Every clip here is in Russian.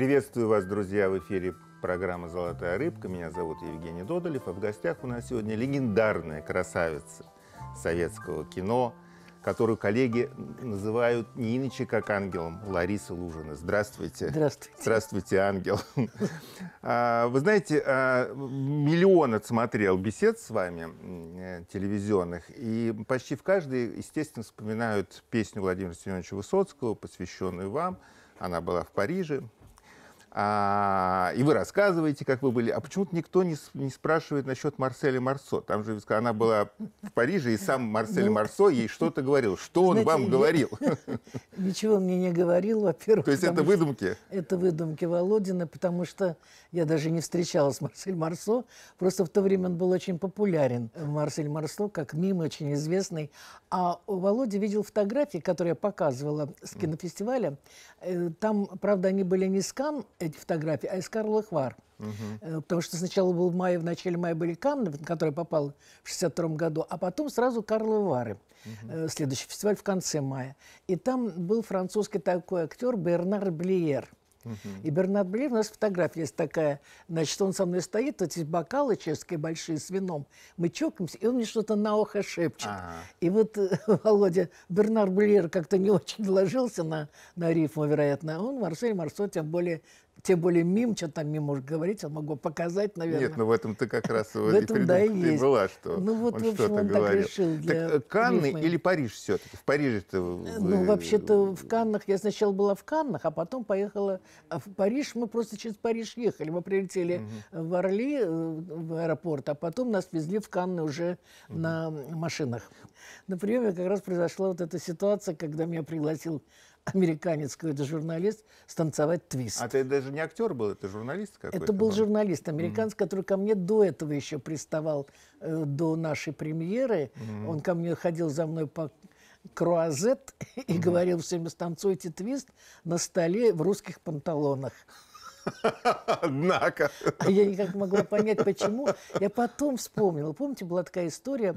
Приветствую вас, друзья, в эфире программа «Золотая рыбка». Меня зовут Евгений Додолев, а в гостях у нас сегодня легендарная красавица советского кино, которую коллеги называют не иначе, как ангелом, Лариса Лужина. Здравствуйте. Здравствуйте. Здравствуйте, ангел. А, вы знаете, а, миллион отсмотрел бесед с вами телевизионных, и почти в каждой, естественно, вспоминают песню Владимира Семеновича Высоцкого, посвященную вам. Она была в Париже, а, и вы рассказываете, как вы были. А почему-то никто не, не спрашивает насчет Марсели Марсо. Там же она была в Париже, и сам Марсель ну, Марсо ей что-то говорил. Что знаете, он вам нет, говорил? Ничего мне не говорил, во-первых. То есть это выдумки? Это выдумки Володина, потому что я даже не встречалась с Марсель Марсо. Просто в то время он был очень популярен. Марсель Марсо, как мим, очень известный. А Володя видел фотографии, которые я показывала с кинофестиваля. Э, там, правда, они были не с эти фотографии, а из Карла Хвар. Угу. Э, потому что сначала был в мае, в начале мая были Канны, на который попал в 62 году, а потом сразу Карлы Вары. Угу. Следующий фестиваль в конце мая. И там был французский такой актер Бернар Блиер. Угу. И Бернард Блиер, у нас фотография есть такая, значит, он со мной стоит, эти бокалы чешские большие с вином, мы чокаемся, и он мне что-то на ухо шепчет. Ага. И вот э, Володя, Бернард Блиер как-то не очень ложился на, на рифму, вероятно, а он Марсель Марсо, тем более тем более мим, что там мим может говорить, я могу показать, наверное. Нет, но ну в этом ты как раз в этом да и есть. была, что ну, вот, он что-то он говорил. Так решил для так э, Канны рифмы. или Париж все-таки? В Париже-то... Вы... Э, ну, э, вообще-то в Каннах, я сначала была в Каннах, а потом поехала а в Париж. Мы просто через Париж ехали. Мы прилетели угу. в Орли, в аэропорт, а потом нас везли в Канны уже угу. на машинах. На приеме как раз произошла вот эта ситуация, когда меня пригласил американец, какой-то журналист, станцевать твист. А ты даже не актер был, это журналист какой-то? Это был журналист американец, mm-hmm. который ко мне до этого еще приставал, э, до нашей премьеры. Mm-hmm. Он ко мне ходил за мной по круазет и mm-hmm. говорил всем, станцуйте твист на столе в русских панталонах. Однако. А я никак не могла понять, почему. Я потом вспомнила. Помните, была такая история,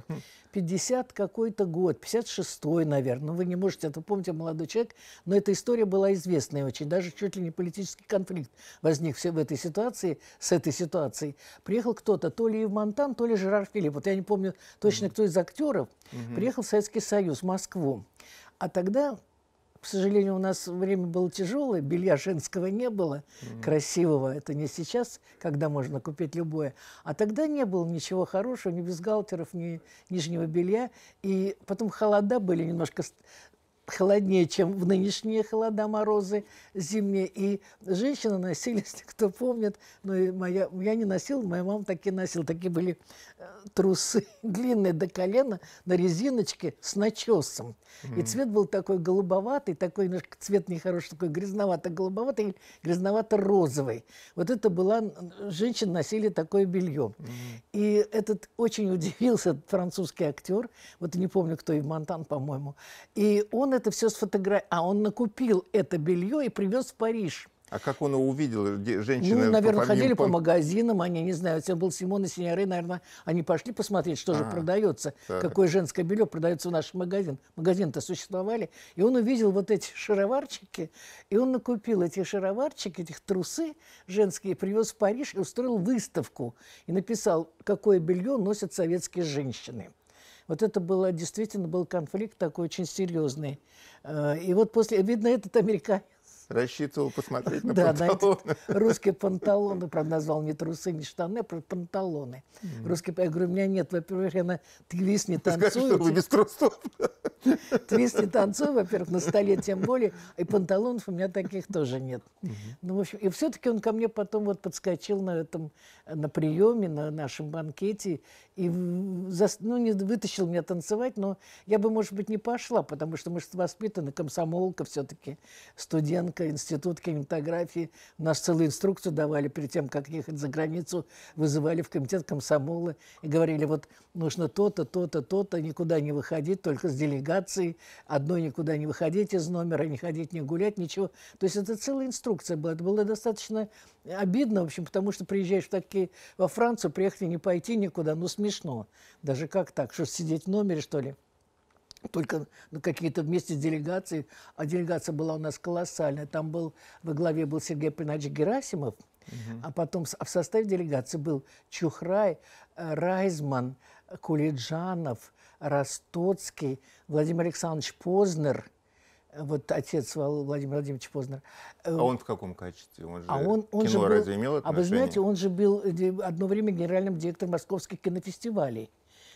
50 какой-то год, 56-й, наверное. Ну, вы не можете это помнить, я молодой человек. Но эта история была известная очень. Даже чуть ли не политический конфликт возник все в этой ситуации, с этой ситуацией. Приехал кто-то, то ли Ив Монтан, то ли Жерар Филипп. Вот я не помню точно, кто из актеров. Приехал в Советский Союз, в Москву. А тогда к сожалению, у нас время было тяжелое, белья женского не было, mm. -hmm. красивого. Это не сейчас, когда можно купить любое. А тогда не было ничего хорошего, ни бюстгальтеров, ни нижнего белья. И потом холода были немножко холоднее, чем в нынешние холода морозы зимние. И женщины носили, если кто помнит, но ну, моя, я не носил, моя мама такие носила. Такие были э, трусы длинные до колена на резиночке с начесом. Mm -hmm. И цвет был такой голубоватый, такой немножко цвет нехороший, такой грязновато-голубоватый, грязновато-розовый. Вот это была... Женщины носили такое белье. Mm -hmm. И этот очень удивился этот французский актер, вот не помню, кто, и Монтан, по-моему. И он это все сфотографировал, а он накупил это белье и привез в Париж. А как он его увидел? Женщины, ну, наверное, по, ходили по... магазинам, они, не знаю, это был Симон и Синяры, наверное, они пошли посмотреть, что а, же продается, так. какое женское белье продается в наш магазин. магазин то существовали. И он увидел вот эти шароварчики, и он накупил эти шароварчики, этих трусы женские, привез в Париж и устроил выставку. И написал, какое белье носят советские женщины. Вот это было, действительно был конфликт такой очень серьезный. Э, и вот после, видно, этот американец рассчитывал посмотреть на да, панталоны. На это, русские панталоны, правда, назвал не трусы, не штаны, а панталоны. Mm-hmm. Русские, я говорю, у меня нет, во-первых, я на твист не танцую. Скажи, что вы без трусов. Твист не танцую, во-первых, на столе тем более, и панталонов у меня таких тоже нет. Mm-hmm. Ну, в общем, и все-таки он ко мне потом вот подскочил на этом, на приеме, на нашем банкете, и ну, не вытащил меня танцевать, но я бы, может быть, не пошла, потому что мы же воспитаны, комсомолка все-таки, студентка, институт кинематографии. У нас целую инструкцию давали перед тем, как ехать за границу, вызывали в комитет комсомола и говорили, вот нужно то-то, то-то, то-то, никуда не выходить, только с делегацией, одной никуда не выходить из номера, не ходить, не гулять, ничего. То есть это целая инструкция была. Это было достаточно обидно, в общем, потому что приезжаешь в такие, во Францию, приехали не пойти никуда, ну, с смешно. Даже как так? Что сидеть в номере, что ли? Только ну, какие-то вместе делегации. А делегация была у нас колоссальная. Там был, во главе был Сергей Пинач Герасимов, угу. а потом а в составе делегации был Чухрай, э, Райзман, Кулиджанов, Ростоцкий, Владимир Александрович Познер – вот отец Владимир Владимирович Познер. Э, а он в каком качестве? Он же а он, он кино же был, разве имел отношение? А вы знаете, он же был э, одно время генеральным директором московских кинофестивалей.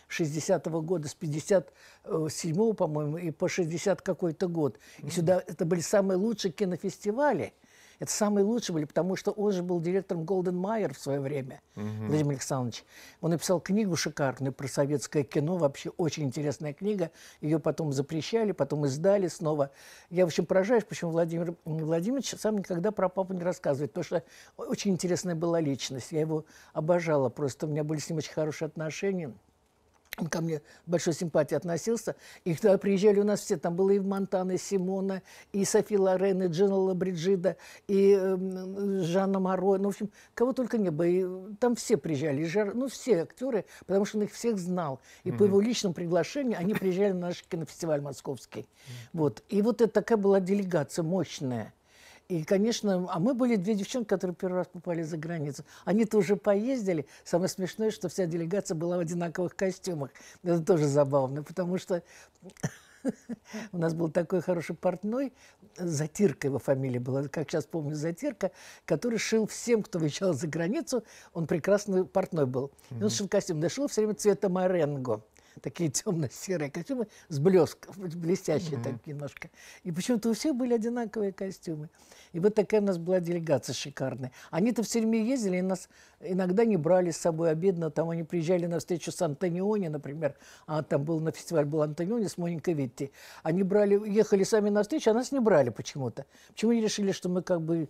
60-го года, с 57-го, э, по-моему, и по 60 какой-то год. И сюда это были самые лучшие кинофестивали – это самые лучшие были, потому что он же был директором Голден Майер в свое время, угу. Владимир Александрович. Он написал книгу шикарную про советское кино, вообще очень интересная книга. Ее потом запрещали, потом издали снова. Я, в общем, поражаюсь, почему Владимир Владимирович сам никогда про папу не рассказывает, потому что очень интересная была личность. Я его обожала просто, у меня были с ним очень хорошие отношения он ко мне большой симпатией относился. И когда приезжали у нас все, там было и Монтана, и Симона, и Софи Лорен, и Джина Лабриджида, и э, Жанна Моро. Ну, в общем, кого только не было. И там все приезжали. И Жар... Ну, все актеры, потому что он их всех знал. И mm-hmm. по его личному приглашению они приезжали на наш кинофестиваль московский. Mm-hmm. Вот. И вот это такая была делегация мощная. И, конечно, а мы были две девчонки, которые первый раз попали за границу. Они тоже поездили. Самое смешное, что вся делегация была в одинаковых костюмах. Это тоже забавно, потому что у нас был такой хороший портной, Затирка его фамилия была, как сейчас помню, Затирка, который шил всем, кто выезжал за границу. Он прекрасный портной был. И он шил костюм, дошел все время цвета моренго. такие темно-серые костюмы с блеском, блестящие mm-hmm. так немножко. И почему-то у всех были одинаковые костюмы. И вот такая у нас была делегация шикарная. Они-то в тюрьме ездили, и нас иногда не брали с собой обидно. Там они приезжали на встречу с Антониони, например. А там был на фестиваль был Антониони с Моникой Витти. Они брали, ехали сами на встречу, а нас не брали почему-то. Почему они решили, что мы как бы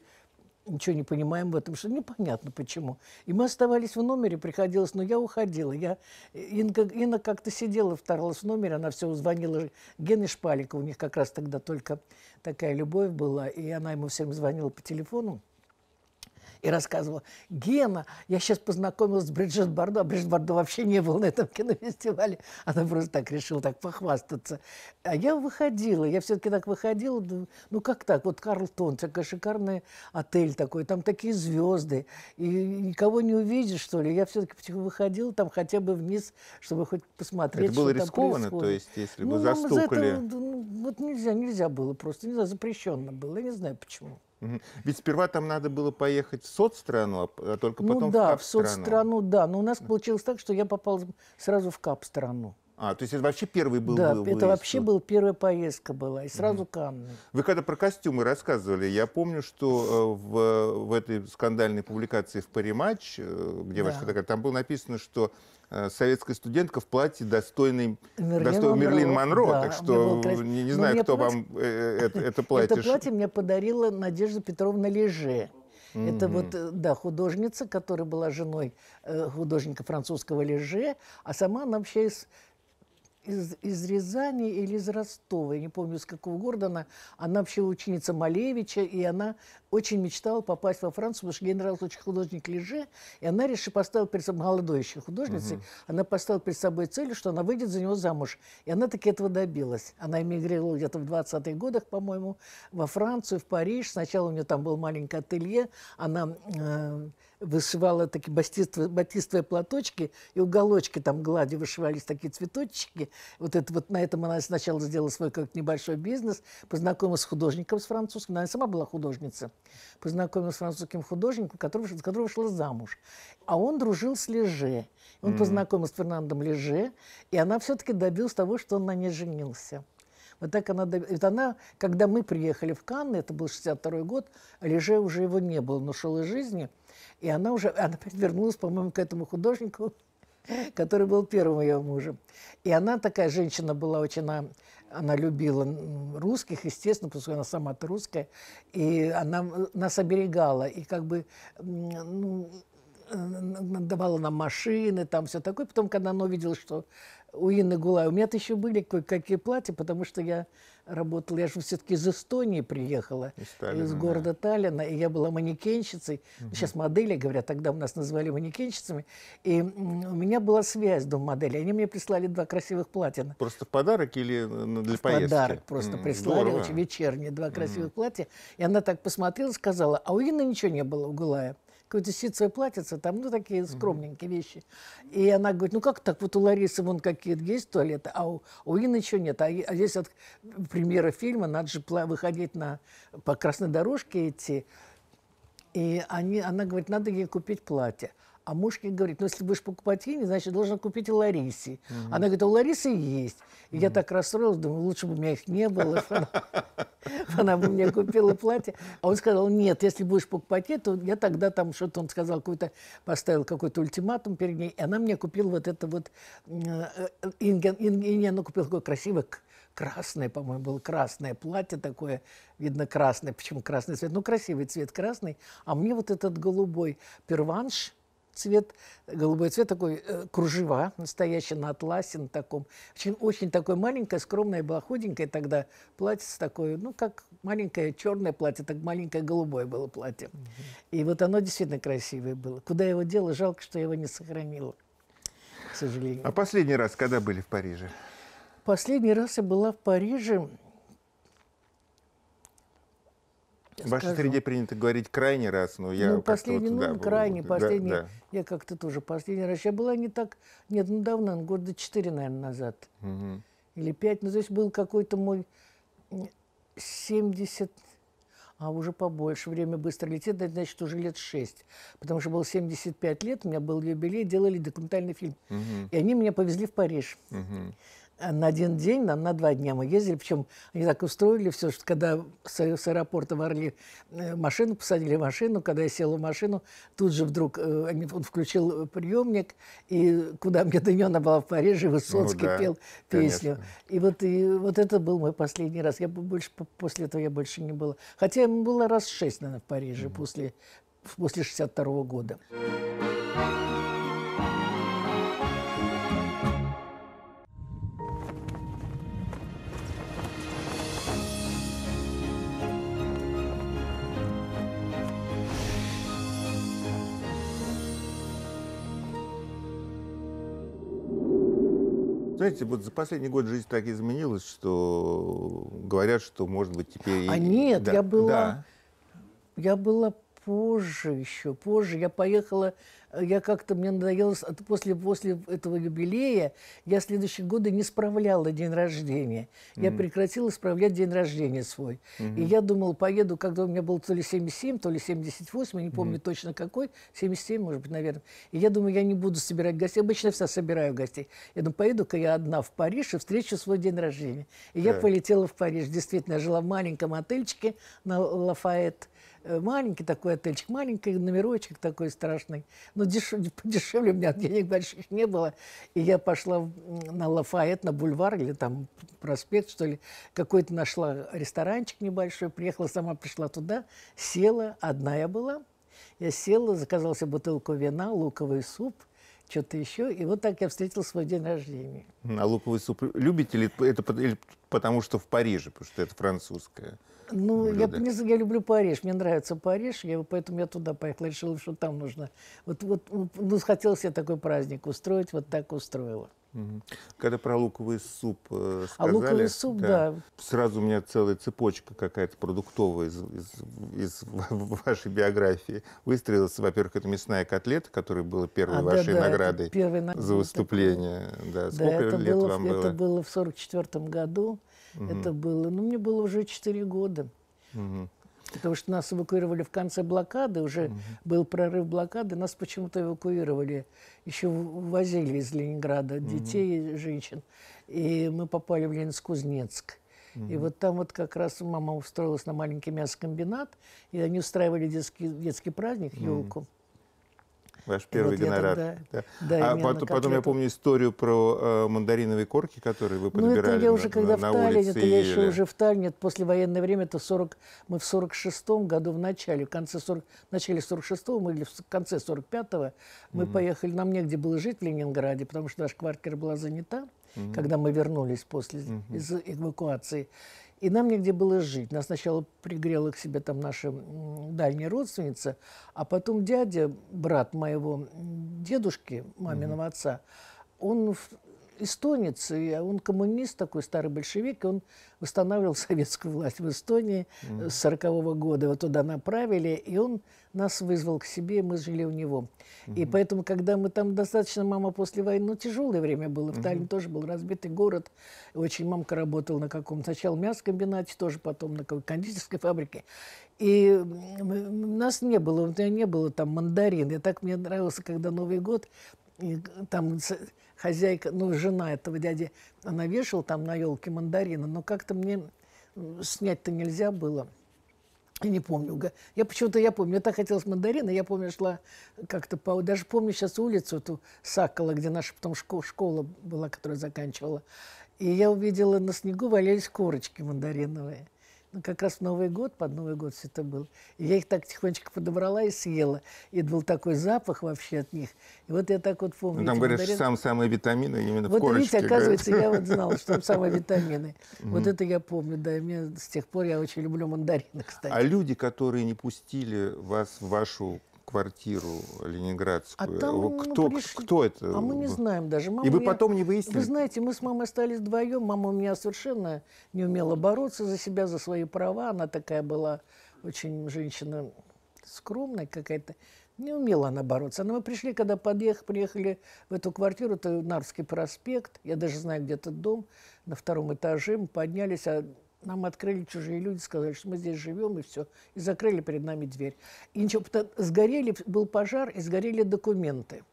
ничего не понимаем в этом, что непонятно почему. И мы оставались в номере, приходилось, но я уходила. Я, Инга, Инна как-то сидела, вторалась в номере, она все звонила Гене Шпалика, у них как раз тогда только такая любовь была, и она ему всем звонила по телефону и рассказывала, Гена, я сейчас познакомилась с Бриджит Бардо, а Бриджит Бардо вообще не был на этом кинофестивале, она просто так решила так похвастаться. А я выходила, я все-таки так выходила, ну как так, вот Карлтон, такой шикарный отель такой, там такие звезды, и никого не увидишь, что ли. Я все-таки потихоньку выходила там хотя бы вниз, чтобы хоть посмотреть, Это было что рискованно, там то есть если ну, бы за Это, ну, вот нельзя, нельзя было просто, не знаю, запрещенно было, я не знаю почему. Ведь сперва там надо было поехать в соцстрану, а, а только ну потом ну, да, в кап-страну. в соцстрану, да. Но у нас получилось так, что я попал сразу в кап-страну. А, то есть это вообще первый был Да, был это вообще э? был, первая поездка была, и сразу угу. камни. Вы когда про костюмы рассказывали, я помню, что э, в, в этой скандальной публикации в «Париматч», э, где да. ваша фотография, там было написано, что советская студентка в платье достойной Мерлин, достой, Монро. Мерлин Монро. Да, так что не, не ну, знаю, кто вам это, это платье... Это платье мне подарила Надежда Петровна Леже. Mm-hmm. Это вот, да, художница, которая была женой э, художника французского Леже, а сама она вообще из из, из Рязани или из Ростова, я не помню, из какого города она. Она вообще ученица Малевича, и она очень мечтала попасть во Францию, потому что генерал очень художник Леже, и она решила поставить перед собой, молодой еще художницей, угу. она поставила перед собой цель, что она выйдет за него замуж. И она таки этого добилась. Она эмигрировала где-то в 20-х годах, по-моему, во Францию, в Париж. Сначала у нее там был маленький ателье, она э, вышивала такие батистовые, батистовые платочки, и уголочки там глади вышивались такие цветочки. Вот это вот на этом она сначала сделала свой как небольшой бизнес, познакомилась с художником с французским, она сама была художницей познакомилась с французским художником, который, за которого шла замуж. А он дружил с Леже. Он mm-hmm. познакомился с Фернандом Леже, и она все-таки добилась того, что он на ней женился. Вот так она добилась. она, когда мы приехали в Канны, это был 62 год, Леже уже его не было, он ушел из жизни. И она уже, она вернулась, по-моему, к этому художнику, который был первым ее мужем. И она такая женщина была очень, она, любила русских, естественно, потому что она сама русская, и она э, нас оберегала, и как бы ну, э, давала нам машины, там все такое. Потом, когда она увидела, что у Инны Гулай. У меня-то еще были кое-какие платья, потому что я работала, я же все-таки из Эстонии приехала, из, Таллина, из города да. Таллина, и я была манекенщицей. Угу. Сейчас модели, говорят, тогда у нас назвали манекенщицами. И у меня была связь до модели. Они мне прислали два красивых платья. Просто в подарок или э, для в поездки? подарок просто М -м, прислали, очень вечерние два красивых М платья. И она так посмотрела, сказала, а у Инны ничего не было у Гулая какое-то ситцевое платьице, там, ну, такие скромненькие вещи. И она говорит, ну, как так, вот у Ларисы вон какие-то есть туалеты, а у, у Инны еще нет. А, а здесь от премьера фильма надо же выходить на, по красной дорожке идти. И они, она говорит, надо ей купить платье. А муж говорит, ну, если будешь покупать Ине, значит, должен купить и Ларисе. Угу. Она говорит, а у Ларисы есть. И угу. я так расстроилась, думаю, лучше бы у меня их не было. Она бы мне купила платье. А он сказал, нет, если будешь покупать ей, то я тогда там что-то, он сказал, какой-то поставил какой-то ультиматум перед ней. И она мне купила вот это вот... Э, Инге она купила такое красивое красное, по-моему, было красное платье такое, видно красное, почему красный цвет, ну красивый цвет красный, а мне вот этот голубой перванш, цвет, голубой цвет, такой э, кружева, настоящий на атласе, на таком. Очень, очень такое маленькое, скромное, было худенькое тогда платье такое, ну, как маленькое черное платье, так маленькое голубое было платье. Mm -hmm. И вот оно действительно красивое было. Куда его дело, жалко, что я его не сохранила, к сожалению. А последний раз когда были в Париже? Последний раз я была в Париже В вашей среде принято говорить крайний раз, но я... Ну, последний, ну, да, крайний, да, последний. Да. Я как-то тоже последний раз. Я была не так... Нет, ну, давно, ну, года четыре, наверное, назад. Угу. Или пять. Ну, здесь был какой-то мой 70... А уже побольше. Время быстро летит, значит, уже лет шесть. Потому что было 75 лет, у меня был юбилей, делали документальный фильм. Угу. И они меня повезли в Париж. Угу. Э, на один день, нам на два дня мы ездили. Причем они так устроили все, что когда с, с аэропорта в Орли э, машину посадили машину, когда я села в машину, тут же вдруг э, он включил э, приемник, и куда мне до она была в Париже, Высоцкий ну, да, пел песню. Конечно. И вот, и вот это был мой последний раз. Я больше, после этого я больше не была. Хотя я была раз шесть, наверное, в Париже mm-hmm. после, после 62 -го года. знаете, вот за последний год жизнь так изменилась, что говорят, что, может быть, теперь... А нет, да, я была... Да. Я была позже еще, позже я поехала, э, я как-то, мне надоело, после, после этого юбилея я следующие годы не справляла день рождения. Mm-hmm. Я прекратила справлять день рождения свой. Mm-hmm. И я думала, поеду, когда у меня был то ли 77, то ли 78, я не помню mm-hmm. точно какой, 77, может быть, наверное. И я думаю, я не буду собирать гостей. Обычно вся собираю гостей. Я думаю, поеду-ка я одна в Париж и встречу свой день рождения. И yeah. я полетела в Париж. Действительно, я жила в маленьком отельчике на Лафайет. Э, маленький такой отельчик, маленький номерочек такой страшный. Но деш... дешевле у меня денег больших не было. И я пошла на Лафайет, на бульвар или там проспект, что ли. Какой-то нашла ресторанчик небольшой, приехала, сама пришла туда, села, одна я была. Я села, заказала себе бутылку вина, луковый суп – что-то еще. И вот так я встретил свой день рождения. А луковый суп любите ли это или потому, что в Париже, потому что это французское? Ну, блюда. я, понесу, я люблю Париж, мне нравится Париж, я, поэтому я туда поехала, решила, что там нужно. Вот, вот, ну, хотелось я такой праздник устроить, вот так устроила. Когда про луковый суп сказали, э, а луковый суп, да, да. сразу у меня целая цепочка какая-то продуктовая из, из, из вашей биографии выстроилась. Во-первых, это мясная котлета, которая была первой а, вашей да, наградой первой наград... за выступление. Это... Да. Сколько да, это лет было, вам было? Это было в 1944 году. Угу. Это было, ну, мне было уже 4 года. Угу. Потому что нас эвакуировали в конце блокады, уже угу. был прорыв блокады, нас почему-то эвакуировали. Еще возили из Ленинграда детей, угу. женщин. И мы попали в Ленинск-Кузнецк. И вот там вот как раз мама устроилась на маленький мясокомбинат, и они устраивали детский, детский праздник, елку. Угу. Ваш первый вот гонорар. Тогда, да. Да, а потом, потом я помню историю про э, мандариновые корки, которые вы подбирали на улице. Ну, это я уже на, когда на, в Таллине, это я еще уже в Таллине, это послевоенное время, это 40, мы в 46-м году в начале, в конце 40, в начале 46-го, мы или в конце 45-го, мы mm-hmm. поехали, нам негде было жить в Ленинграде, потому что наша квартира была занята, mm-hmm. когда мы вернулись после mm-hmm. из эвакуации. И нам негде было жить. Нас сначала пригрела к себе там наша дальняя родственница, а потом дядя, брат моего дедушки, маминого mm-hmm. отца, он эстонец, и он коммунист такой, старый большевик, и он восстанавливал советскую власть в Эстонии mm. с 40 года. Его туда направили, и он нас вызвал к себе, и мы жили у него. Mm -hmm. И поэтому, когда мы там достаточно, мама после войны, ну, тяжелое время было, в mm -hmm. Таллине тоже был разбитый город, очень мамка работала на каком-то, сначала мясокомбинате, тоже потом на какой кондитерской фабрике. И нас не было, у меня не было там мандарин. И так мне нравился, когда Новый год, и э, там хозяйка, ну, жена этого дяди, она вешала там на елке мандарины, но как-то мне снять-то нельзя было. Я не помню. Я почему-то, я помню, Я так хотелось мандарина, я помню, шла как-то по... Даже помню сейчас улицу эту Сакала, где наша потом школа была, которая заканчивала. И я увидела на снегу валялись корочки мандариновые. Ну как раз Новый год, под Новый год все это было. И я их так тихонечко подобрала и съела. И был такой запах вообще от них. И вот я так вот помню. Ну, там говорят, мандарин... сам, самые витамины именно вот, в корочке. Вот видите, оказывается, говорят. я вот знала, что там самые витамины. Вот это я помню, да. И с тех пор я очень люблю мандарины, кстати. А люди, которые не пустили вас в вашу квартиру ленинградскую. А там ну, кто, пришли... кто это? А мы не знаем даже. Мама и вы меня... потом не выяснили? Вы знаете, мы с мамой остались вдвоем. Мама у меня совершенно не умела бороться за себя, за свои права. Она такая была очень женщина скромная какая-то. Не умела она бороться. Но мы пришли, когда подъех, приехали в эту квартиру, это Нарвский проспект, я даже знаю, где этот дом, на втором этаже, мы поднялись, а нам открыли чужие люди, сказали, что мы здесь живем, и все. И закрыли перед нами дверь. И ничего, сгорели, был пожар, и сгорели документы.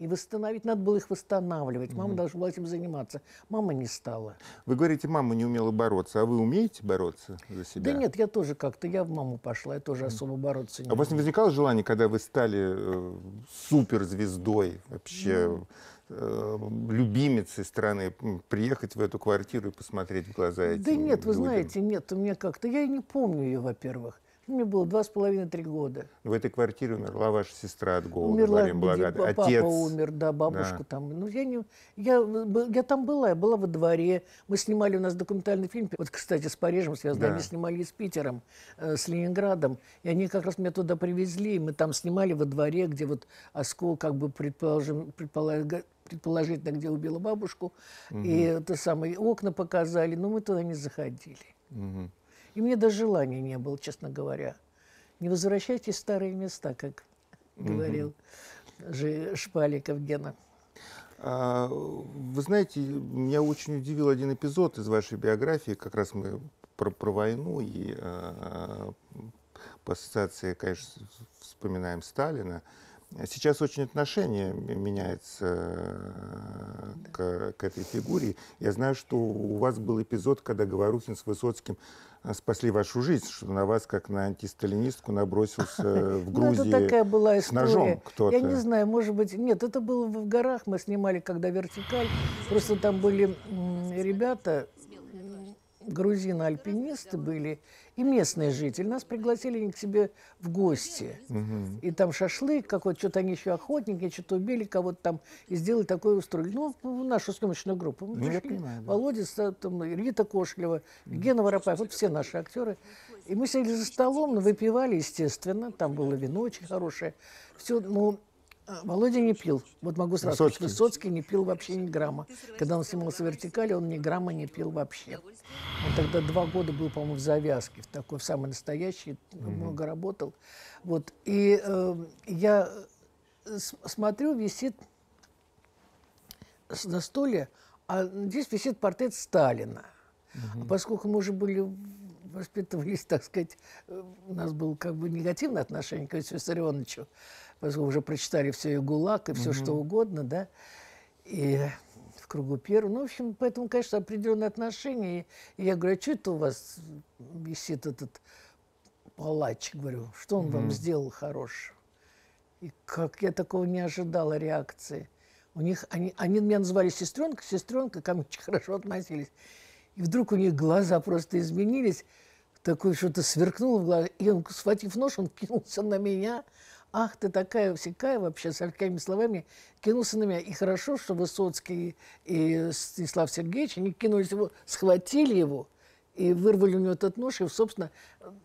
И восстановить, надо было их восстанавливать. Мама угу. должна была этим заниматься. Мама не стала. Вы говорите, мама не умела бороться, а вы умеете бороться за себя? Да нет, я тоже как-то, я в маму пошла, я тоже особо бороться не А у вас не возникало желания, когда вы стали э, суперзвездой вообще? Ну Э, любимицей страны приехать в эту квартиру и посмотреть в глаза этим Да нет, людям. вы знаете, нет, у меня как-то, я и не помню ее, во-первых. Мне было два с половиной-три года. В этой квартире умерла ваша сестра от голода. Умерла, где папа Отец. умер, да, бабушка да. там. Ну, я, не, я, я там была, я была во дворе. Мы снимали у нас документальный фильм. Вот, кстати, с Парижем связано. Да. Они снимали с Питером, э, с Ленинградом. И они как раз меня туда привезли. И мы там снимали во дворе, где вот оскол, как бы предположим, предполагает, предположительно, где убила бабушку. Угу. И это самое, окна показали, но мы туда не заходили. Угу. И мне даже желания не было, честно говоря. Не возвращайтесь в старые места, как говорил угу. же Шпаликов Гена. А, вы знаете, меня очень удивил один эпизод из вашей биографии, как раз мы про, про войну и а, по ассоциации, конечно, вспоминаем Сталина. А, Сейчас очень отношение меняется э, к, к этой фигуре. Я знаю, что у вас был эпизод, когда Говорухин с Высоцким э, спасли вашу жизнь, что на вас, как на антисталинистку, набросился в Грузии ну, это такая была с ножом кто-то. Я не знаю, может быть... Нет, это было в горах, мы снимали, когда «Вертикаль». Просто там были ребята грузины-альпинисты были и местные жители. Нас пригласили к себе в гости. Угу. И там шашлык какой-то, что-то они еще охотники, что-то убили кого-то там и сделали такое устроили. Ну, в нашу съемочную группу. Мы ну, ну, я понимаю, да. Володя, там, Рита Кошлева, угу. Гена Воропаев, вот все наши актеры. И мы сидели за столом, ну, выпивали, естественно, там было вино очень хорошее. Все, ну, а, Володя не пил. Вот могу сразу сказать, Высоцкий не пил вообще ни грамма. Когда он снимался «Вертикали», он ни грамма не пил вообще. Он тогда два года был, по-моему, в завязке, в такой в самый настоящий, mm-hmm. много работал. Вот. И эм, э, я смотрю, висит на столе, а здесь висит портрет Сталина. Mm-hmm. А поскольку мы уже были воспитывались, так сказать, э, у нас было как бы негативное отношение к Виссарионовичу, поскольку уже прочитали все и ГУЛАГ, и все угу. что угодно, да, и в кругу первого. Ну, в общем, поэтому, конечно, определенные отношения. И я говорю, а что это у вас висит этот палач? Говорю, что он угу. вам сделал хорошего? И как я такого не ожидала реакции. У них, они, они меня называли сестренка, сестренка, ко мне очень хорошо относились. И вдруг у них глаза просто изменились, такое что-то сверкнуло в глаза, и он, схватив нож, он кинулся на меня. Ах, ты такая всякая вообще, с какими словами, кинулся на меня. И хорошо, что Высоцкий и Станислав Сергеевич, они кинулись его, схватили его и вырвали у него этот нож, и, собственно,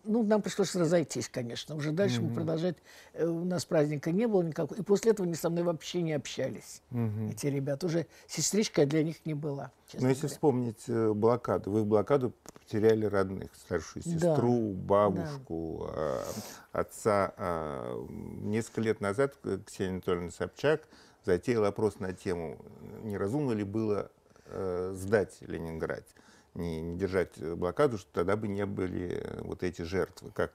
ну, нам пришлось разойтись, конечно. Уже дальше mm-hmm. мы продолжать, э, у нас праздника не было никакого. И после этого они со мной вообще не общались, mm-hmm. эти ребята. Уже сестричка для них не была. Но если говоря. вспомнить э, блокаду, вы в блокаду потеряли родных, старшую сестру, да. бабушку, да. Э, отца. Э, несколько лет назад э, Ксения Анатольевна Собчак затеяла опрос на тему, неразумно ли было э, сдать Ленинград не, не держать э, блокаду, что тогда бы не были э, вот эти жертвы. Как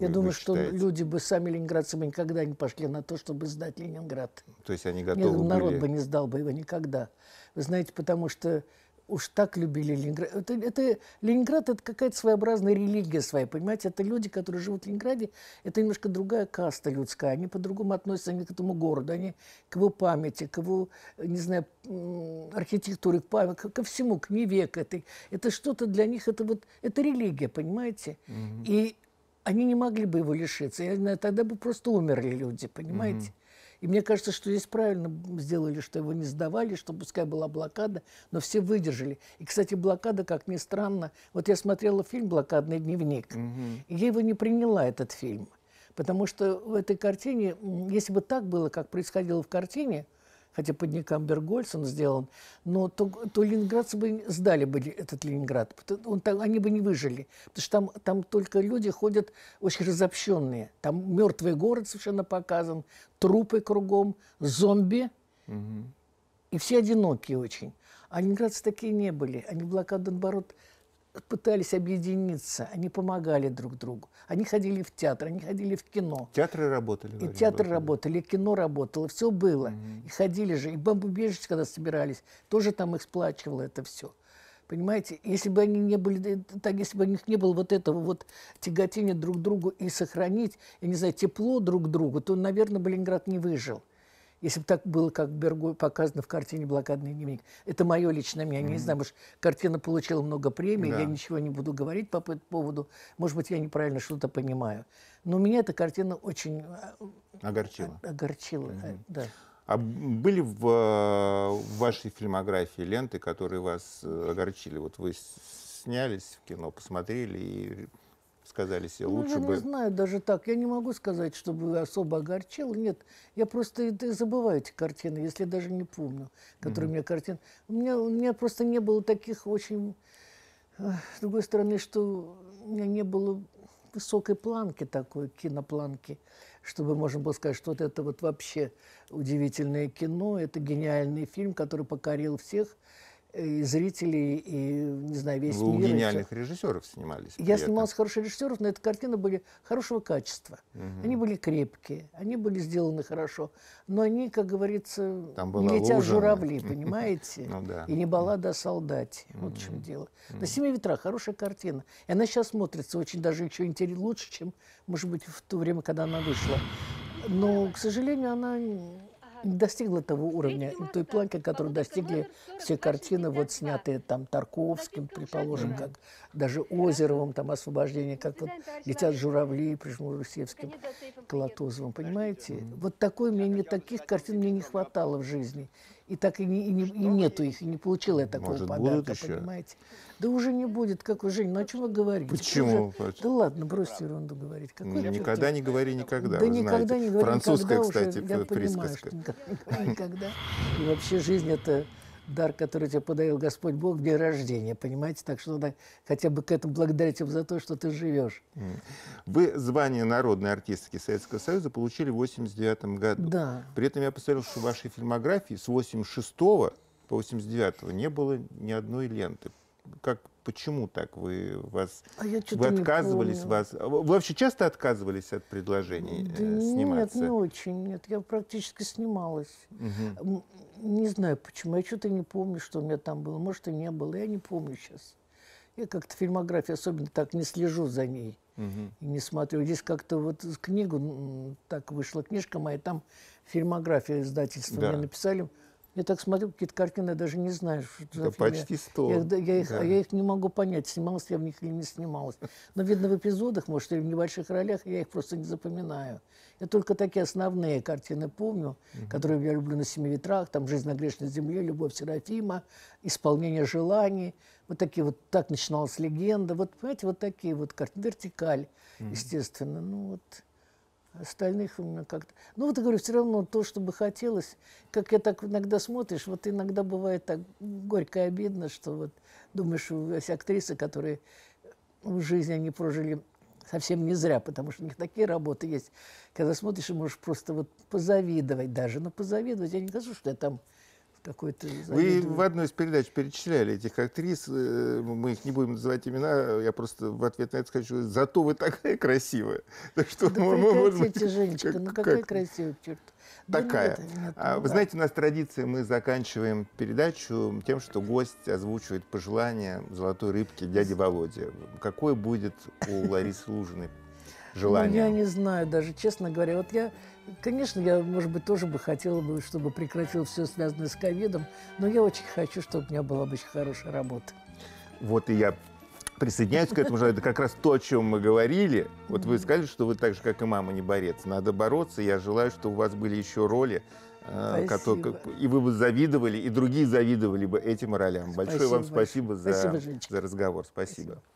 Я вы, думаю, вы что люди бы сами ленинградцы бы никогда не пошли на то, чтобы сдать Ленинград. То есть они готовы Нет, народ были... народ бы не сдал бы его никогда. Вы знаете, потому что уж так любили Ленинград. Это, это, Ленинград – это какая-то своеобразная религия своя, понимаете? Это люди, которые живут в Ленинграде, это немножко другая каста людская. Они по-другому относятся они к этому городу, они к его памяти, к его, не знаю, архитектуре, к памяти, ко всему, к Неве, к этой. Это что-то для них, это вот, это религия, понимаете? Угу. И они не могли бы его лишиться. Я знаю, тогда бы просто умерли люди, понимаете? Угу. И мне кажется, что здесь правильно сделали, что его не сдавали, что пускай была блокада, но все выдержали. И, кстати, блокада, как ни странно, вот я смотрела фильм «Блокадный дневник», угу. и я его не приняла, этот фильм. Потому что в этой картине, если бы так было, как происходило в картине – хотя подникам Бергольц он сделан, но то, то ленинградцы бы сдали бы этот Ленинград. Он, там, они бы не выжили. Потому что там, там только люди ходят очень разобщенные. Там мертвый город совершенно показан, трупы кругом, зомби. Угу. И все одинокие очень. А ленинградцы такие не были. Они блокаду, наоборот, пытались объединиться, они помогали друг другу. Они ходили в театр, они ходили в кино. Театры работали. И театры было. работали, и кино работало, все было. Mm-hmm. И ходили же, и бомбоубежище, когда собирались, тоже там их сплачивало это все. Понимаете, если бы они не были, э, так, если бы у них не было вот этого вот тяготения друг к другу и сохранить, я не знаю, тепло друг к другу, то, наверное, бы Ленинград не выжил. Если бы так было, как Бергу показано в картине «Блокадный дневник». Это мое личное мнение. Mm-hmm. Я не знаю, может, картина получила много премий, да. я ничего не буду говорить по этому поводу. Может быть, я неправильно что-то понимаю. Но меня эта картина очень... Э, э, огорчила. Огорчила, mm-hmm. да. А были в, в вашей фильмографии ленты, которые вас огорчили? Вот вы снялись в кино, посмотрели и сказали себе, ну, лучше я бы... Я не знаю даже так. Я не могу сказать, чтобы особо огорчил Нет, я просто забываю эти картины, если даже не помню, которые угу. у меня картины. У меня, у меня просто не было таких очень... Э, с другой стороны, что у меня не было высокой планки такой, кинопланки, чтобы можно было сказать, что вот это вот вообще удивительное кино, это гениальный фильм, который покорил всех и зрители, и, не знаю, весь Вы мир. у гениальных все. режиссеров снимались. Я снимал с хороших режиссеров, но эти картины были хорошего качества. Угу. Они были крепкие, они были сделаны хорошо, но они, как говорится, Там не летят лужа. журавли, понимаете? ну, да. И не баллада о солдате. Угу. Вот в чем дело. Угу. «На семи ветрах» хорошая картина. И она сейчас смотрится очень даже еще интересно, лучше, чем, может быть, в то время, когда она вышла. Но, к сожалению, она достигла того уровня, той планки, которую достигли все картины, вот снятые там Тарковским, предположим, как даже Озеровым, там «Освобождение», как вот «Летят журавли» при Русевским Колотозовым, понимаете? Вот такой мне, не таких картин мне не хватало в жизни и так и, не, и, не, и нету их, и не получила я такого Может, подарка, будут еще? понимаете? Да уже не будет, как вы, Жень, ну о чем вы говорите? Почему? Уже... Да ладно, бросьте ерунду говорить. Какой ну, никогда не говори никогда, Да никогда знаете. не говори Французская, никогда кстати, уже, я присказка. Понимаю, что никогда, никогда. И вообще жизнь это дар, который тебе подарил Господь Бог в день рождения, понимаете? Так что надо хотя бы к этому благодарить им за то, что ты живешь. Вы звание народной артистки Советского Союза получили в 89 году. Да. При этом я посмотрел, что в вашей фильмографии с 86 по 89 не было ни одной ленты. Как Почему так вы вас а я вы отказывались вас? А вы вообще часто отказывались от предложений да э, сниматься? Нет, не очень. Нет, я практически снималась. Угу. Не знаю почему, я что-то не помню, что у меня там было, может, и не было, я не помню сейчас. Я как-то фильмографию особенно так не слежу за ней, угу. не смотрю. Здесь как-то вот книгу, так вышла книжка моя, там фильмография издательства да. мне написали, я так смотрю, какие-то картины, я даже не знаю, что это да за почти сто. Я, я, я, их, да. я их не могу понять, снималась я в них или не снималась. Но, видно, в эпизодах, может, или в небольших ролях, я их просто не запоминаю. Я только такие основные картины помню, угу. которые я люблю на «Семи ветрах», там «Жизнь на грешной земле», «Любовь Серафима», «Исполнение желаний». Вот такие вот, так начиналась легенда. Вот, понимаете, вот такие вот картины. «Вертикаль», угу. естественно. Ну, вот... Остальных у меня как-то... Ну, вот, я говорю, все равно то, что бы хотелось, как я так иногда смотришь, вот иногда бывает так горько и обидно, что вот думаешь, у есть актрисы, которые в жизни они прожили совсем не зря, потому что у них такие работы есть. Когда смотришь, и можешь просто вот позавидовать даже. Но ну, позавидовать, я не скажу, что я там какой-то... Вы в одной из передач перечисляли этих актрис, э, мы их не будем называть имена, я просто в ответ на это скажу, зато вы такая красивая. Так что да мы, прекратите, мы, Женечка, как, ну какая как... красивая, черт. Ну такая. А, да нет, нет, а, вы знаете, у нас традиция, мы заканчиваем передачу тем, что гость озвучивает пожелание золотой рыбки дяди Володи. Какое будет у Ларисы Лужиной желания? Ну, я не знаю даже, честно говоря. Вот я, конечно, я, может быть, тоже бы хотела бы, чтобы прекратил все связанное с ковидом, но я очень хочу, чтобы у меня была бы очень хорошая работа. Вот и я присоединяюсь к этому желанию. Это как раз то, о чем мы говорили. Вот вы сказали, что вы так же, как и мама, не борец. Надо бороться. Я желаю, чтобы у вас были еще роли, э, которые И вы бы завидовали, и другие завидовали бы этим ролям. Большое спасибо вам спасибо, большое. за, за разговор. Спасибо. спасибо.